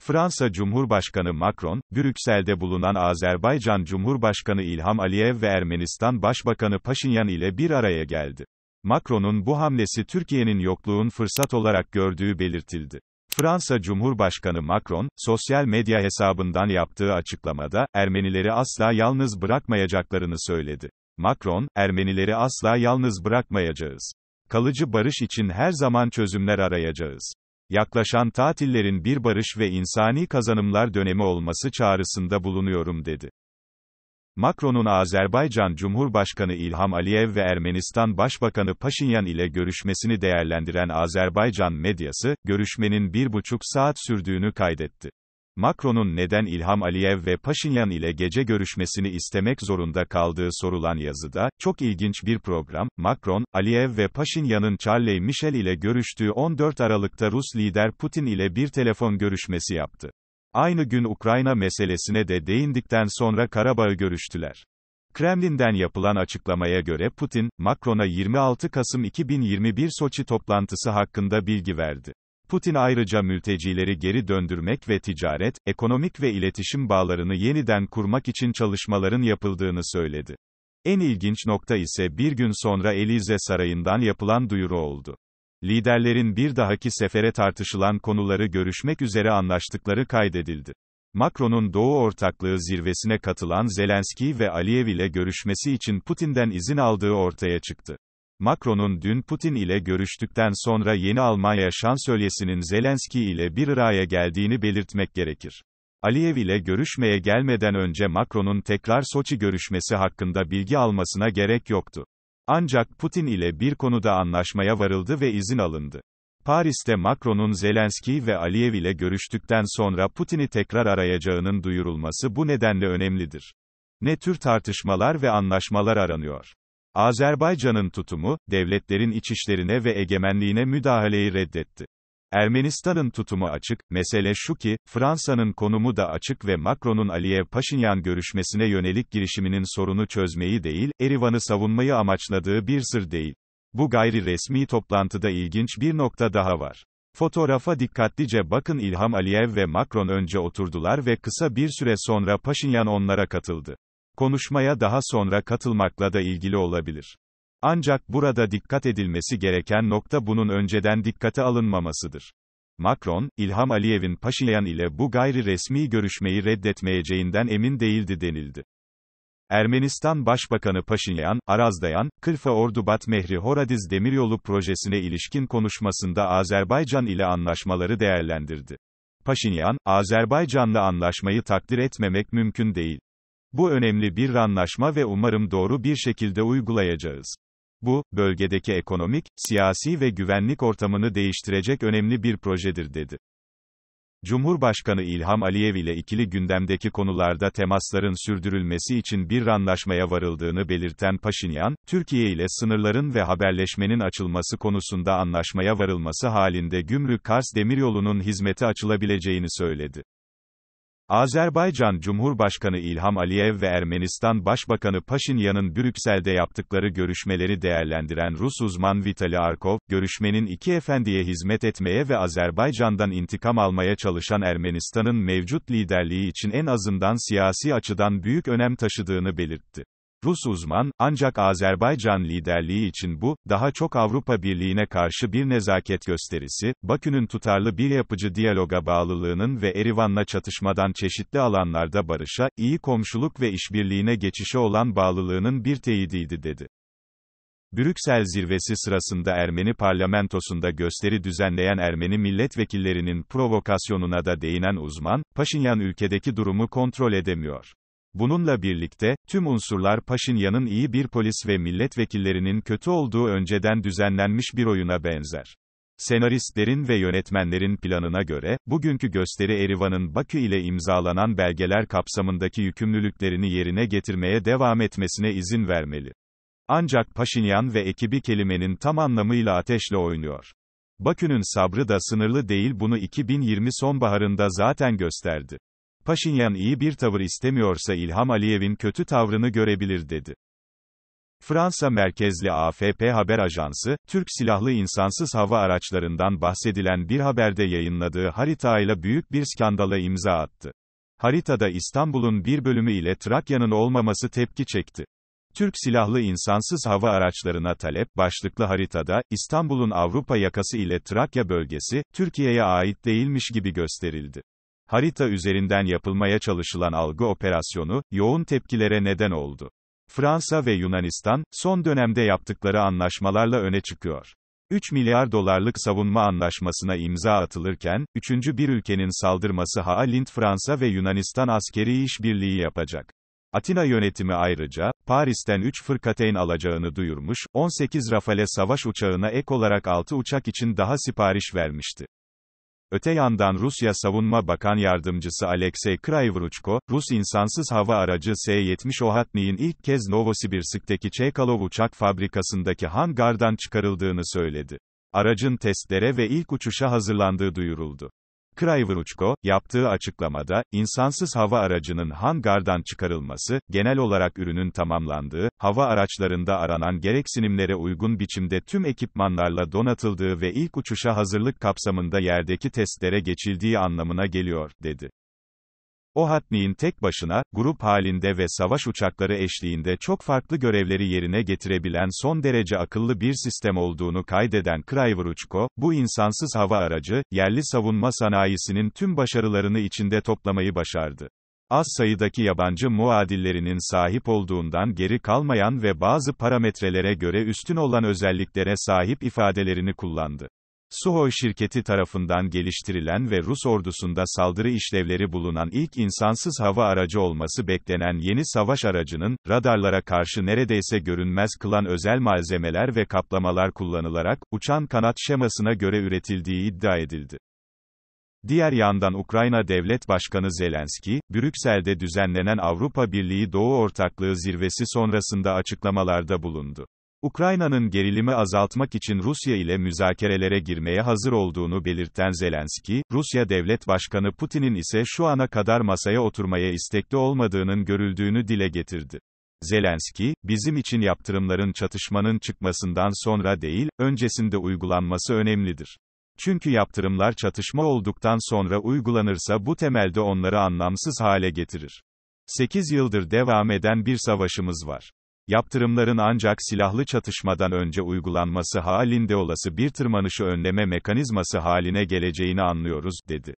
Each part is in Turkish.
Fransa Cumhurbaşkanı Macron, Brüksel'de bulunan Azerbaycan Cumhurbaşkanı İlham Aliyev ve Ermenistan Başbakanı Paşinyan ile bir araya geldi. Macron'un bu hamlesi Türkiye'nin yokluğun fırsat olarak gördüğü belirtildi. Fransa Cumhurbaşkanı Macron, sosyal medya hesabından yaptığı açıklamada, Ermenileri asla yalnız bırakmayacaklarını söyledi. Macron, Ermenileri asla yalnız bırakmayacağız. Kalıcı barış için her zaman çözümler arayacağız yaklaşan tatillerin bir barış ve insani kazanımlar dönemi olması çağrısında bulunuyorum dedi. Macron'un Azerbaycan Cumhurbaşkanı İlham Aliyev ve Ermenistan Başbakanı Paşinyan ile görüşmesini değerlendiren Azerbaycan medyası, görüşmenin bir buçuk saat sürdüğünü kaydetti. Macron'un neden İlham Aliyev ve Paşinyan ile gece görüşmesini istemek zorunda kaldığı sorulan yazıda, çok ilginç bir program, Macron, Aliyev ve Paşinyan'ın Charlie Michel ile görüştüğü 14 Aralık'ta Rus lider Putin ile bir telefon görüşmesi yaptı. Aynı gün Ukrayna meselesine de değindikten sonra Karabağ'ı görüştüler. Kremlin'den yapılan açıklamaya göre Putin, Macron'a 26 Kasım 2021 Soçi toplantısı hakkında bilgi verdi. Putin ayrıca mültecileri geri döndürmek ve ticaret, ekonomik ve iletişim bağlarını yeniden kurmak için çalışmaların yapıldığını söyledi. En ilginç nokta ise bir gün sonra Elize Sarayı'ndan yapılan duyuru oldu. Liderlerin bir dahaki sefere tartışılan konuları görüşmek üzere anlaştıkları kaydedildi. Macron'un Doğu Ortaklığı zirvesine katılan Zelenski ve Aliyev ile görüşmesi için Putin'den izin aldığı ortaya çıktı. Macron'un dün Putin ile görüştükten sonra yeni Almanya şansölyesinin Zelenski ile bir araya geldiğini belirtmek gerekir. Aliyev ile görüşmeye gelmeden önce Macron'un tekrar Soçi görüşmesi hakkında bilgi almasına gerek yoktu. Ancak Putin ile bir konuda anlaşmaya varıldı ve izin alındı. Paris'te Macron'un Zelenski ve Aliyev ile görüştükten sonra Putin'i tekrar arayacağının duyurulması bu nedenle önemlidir. Ne tür tartışmalar ve anlaşmalar aranıyor? Azerbaycan'ın tutumu, devletlerin içişlerine ve egemenliğine müdahaleyi reddetti. Ermenistan'ın tutumu açık, mesele şu ki, Fransa'nın konumu da açık ve Macron'un Aliyev-Paşinyan görüşmesine yönelik girişiminin sorunu çözmeyi değil, Erivan'ı savunmayı amaçladığı bir sır değil. Bu gayri resmi toplantıda ilginç bir nokta daha var. Fotoğrafa dikkatlice bakın İlham Aliyev ve Macron önce oturdular ve kısa bir süre sonra Paşinyan onlara katıldı konuşmaya daha sonra katılmakla da ilgili olabilir. Ancak burada dikkat edilmesi gereken nokta bunun önceden dikkate alınmamasıdır. Macron, İlham Aliyev'in Paşinyan ile bu gayri resmi görüşmeyi reddetmeyeceğinden emin değildi denildi. Ermenistan Başbakanı Paşinyan, Arazdayan, Kırfa Ordubat Mehri Horadiz Demiryolu projesine ilişkin konuşmasında Azerbaycan ile anlaşmaları değerlendirdi. Paşinyan, Azerbaycan'la anlaşmayı takdir etmemek mümkün değil. Bu önemli bir anlaşma ve umarım doğru bir şekilde uygulayacağız. Bu, bölgedeki ekonomik, siyasi ve güvenlik ortamını değiştirecek önemli bir projedir dedi. Cumhurbaşkanı İlham Aliyev ile ikili gündemdeki konularda temasların sürdürülmesi için bir anlaşmaya varıldığını belirten Paşinyan, Türkiye ile sınırların ve haberleşmenin açılması konusunda anlaşmaya varılması halinde Gümrük-Kars Demiryolu'nun hizmete açılabileceğini söyledi. Azerbaycan Cumhurbaşkanı İlham Aliyev ve Ermenistan Başbakanı Paşinyan'ın Brüksel'de yaptıkları görüşmeleri değerlendiren Rus uzman Vitali Arkov, görüşmenin iki efendiye hizmet etmeye ve Azerbaycan'dan intikam almaya çalışan Ermenistan'ın mevcut liderliği için en azından siyasi açıdan büyük önem taşıdığını belirtti. Rus uzman, ancak Azerbaycan liderliği için bu, daha çok Avrupa Birliği'ne karşı bir nezaket gösterisi, Bakü'nün tutarlı bir yapıcı diyaloga bağlılığının ve Erivan'la çatışmadan çeşitli alanlarda barışa, iyi komşuluk ve işbirliğine geçişe olan bağlılığının bir teyidiydi dedi. Brüksel zirvesi sırasında Ermeni parlamentosunda gösteri düzenleyen Ermeni milletvekillerinin provokasyonuna da değinen uzman, Paşinyan ülkedeki durumu kontrol edemiyor. Bununla birlikte, tüm unsurlar Paşinyan'ın iyi bir polis ve milletvekillerinin kötü olduğu önceden düzenlenmiş bir oyuna benzer. Senaristlerin ve yönetmenlerin planına göre, bugünkü gösteri Erivan'ın Bakü ile imzalanan belgeler kapsamındaki yükümlülüklerini yerine getirmeye devam etmesine izin vermeli. Ancak Paşinyan ve ekibi kelimenin tam anlamıyla ateşle oynuyor. Bakü'nün sabrı da sınırlı değil bunu 2020 sonbaharında zaten gösterdi. Paşinyan iyi bir tavır istemiyorsa İlham Aliyev'in kötü tavrını görebilir dedi. Fransa merkezli AFP haber ajansı, Türk silahlı insansız hava araçlarından bahsedilen bir haberde yayınladığı haritayla büyük bir skandala imza attı. Haritada İstanbul'un bir bölümü ile Trakya'nın olmaması tepki çekti. Türk silahlı insansız hava araçlarına talep başlıklı haritada İstanbul'un Avrupa yakası ile Trakya bölgesi Türkiye'ye ait değilmiş gibi gösterildi. Harita üzerinden yapılmaya çalışılan algı operasyonu, yoğun tepkilere neden oldu. Fransa ve Yunanistan, son dönemde yaptıkları anlaşmalarla öne çıkıyor. 3 milyar dolarlık savunma anlaşmasına imza atılırken, üçüncü bir ülkenin saldırması halinde Fransa ve Yunanistan askeri işbirliği yapacak. Atina yönetimi ayrıca, Paris'ten 3 fırkateyn alacağını duyurmuş, 18 Rafale savaş uçağına ek olarak 6 uçak için daha sipariş vermişti. Öte yandan Rusya Savunma Bakan Yardımcısı Alexey Krayvruchko, Rus insansız hava aracı S-70 Ohatni'nin ilk kez Novosibirsk'teki Çekalov uçak fabrikasındaki hangardan çıkarıldığını söyledi. Aracın testlere ve ilk uçuşa hazırlandığı duyuruldu. Krayvuruçko, yaptığı açıklamada, insansız hava aracının hangardan çıkarılması, genel olarak ürünün tamamlandığı, hava araçlarında aranan gereksinimlere uygun biçimde tüm ekipmanlarla donatıldığı ve ilk uçuşa hazırlık kapsamında yerdeki testlere geçildiği anlamına geliyor, dedi. O Hatni'in tek başına, grup halinde ve savaş uçakları eşliğinde çok farklı görevleri yerine getirebilen son derece akıllı bir sistem olduğunu kaydeden Krayvuruçko, bu insansız hava aracı, yerli savunma sanayisinin tüm başarılarını içinde toplamayı başardı. Az sayıdaki yabancı muadillerinin sahip olduğundan geri kalmayan ve bazı parametrelere göre üstün olan özelliklere sahip ifadelerini kullandı. Suhoi şirketi tarafından geliştirilen ve Rus ordusunda saldırı işlevleri bulunan ilk insansız hava aracı olması beklenen yeni savaş aracının, radarlara karşı neredeyse görünmez kılan özel malzemeler ve kaplamalar kullanılarak, uçan kanat şemasına göre üretildiği iddia edildi. Diğer yandan Ukrayna Devlet Başkanı Zelenski, Brüksel'de düzenlenen Avrupa Birliği Doğu Ortaklığı zirvesi sonrasında açıklamalarda bulundu. Ukrayna'nın gerilimi azaltmak için Rusya ile müzakerelere girmeye hazır olduğunu belirten Zelenski, Rusya Devlet Başkanı Putin'in ise şu ana kadar masaya oturmaya istekli olmadığının görüldüğünü dile getirdi. Zelenski, bizim için yaptırımların çatışmanın çıkmasından sonra değil, öncesinde uygulanması önemlidir. Çünkü yaptırımlar çatışma olduktan sonra uygulanırsa bu temelde onları anlamsız hale getirir. 8 yıldır devam eden bir savaşımız var. Yaptırımların ancak silahlı çatışmadan önce uygulanması halinde olası bir tırmanışı önleme mekanizması haline geleceğini anlıyoruz, dedi.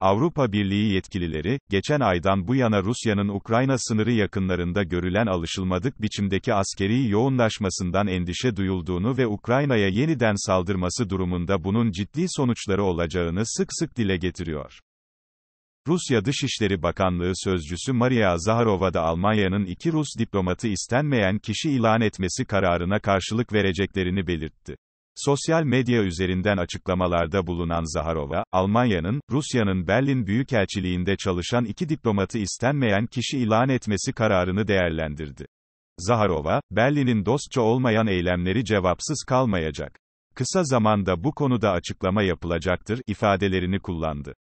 Avrupa Birliği yetkilileri, geçen aydan bu yana Rusya'nın Ukrayna sınırı yakınlarında görülen alışılmadık biçimdeki askeri yoğunlaşmasından endişe duyulduğunu ve Ukrayna'ya yeniden saldırması durumunda bunun ciddi sonuçları olacağını sık sık dile getiriyor. Rusya Dışişleri Bakanlığı Sözcüsü Maria Zaharova da Almanya'nın iki Rus diplomatı istenmeyen kişi ilan etmesi kararına karşılık vereceklerini belirtti. Sosyal medya üzerinden açıklamalarda bulunan Zaharova, Almanya'nın, Rusya'nın Berlin Büyükelçiliğinde çalışan iki diplomatı istenmeyen kişi ilan etmesi kararını değerlendirdi. Zaharova, Berlin'in dostça olmayan eylemleri cevapsız kalmayacak. Kısa zamanda bu konuda açıklama yapılacaktır ifadelerini kullandı.